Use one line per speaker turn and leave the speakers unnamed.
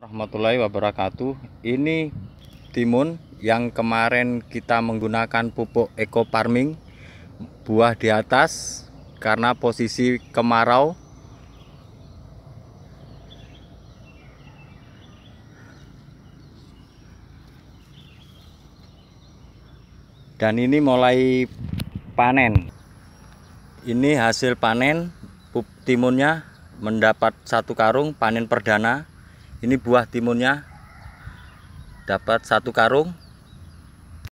Rahmatullahi wabarakatuh. Ini timun yang kemarin kita menggunakan pupuk eco farming buah di atas karena posisi kemarau. Dan ini mulai panen. Ini hasil panen pup timunnya mendapat satu karung panen perdana ini buah timunnya dapat satu karung